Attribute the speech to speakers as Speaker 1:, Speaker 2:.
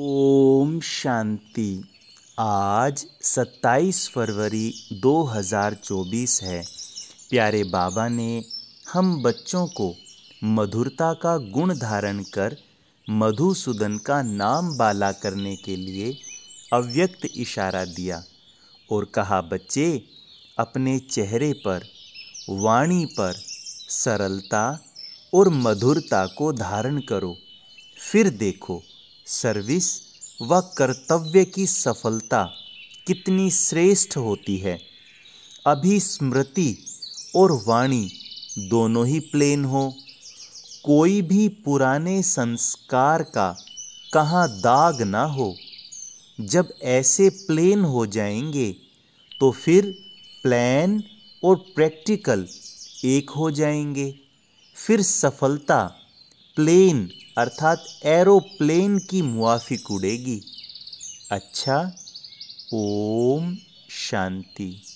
Speaker 1: ओम शांति आज 27 फरवरी 2024 है प्यारे बाबा ने हम बच्चों को मधुरता का गुण धारण कर मधुसूदन का नाम बाला करने के लिए अव्यक्त इशारा दिया और कहा बच्चे अपने चेहरे पर वाणी पर सरलता और मधुरता को धारण करो फिर देखो सर्विस व कर्तव्य की सफलता कितनी श्रेष्ठ होती है अभी स्मृति और वाणी दोनों ही प्लेन हो कोई भी पुराने संस्कार का कहाँ दाग ना हो जब ऐसे प्लेन हो जाएंगे तो फिर प्लान और प्रैक्टिकल एक हो जाएंगे फिर सफलता प्लेन अर्थात एरोप्लेन की मुआफिक उड़ेगी अच्छा ओम शांति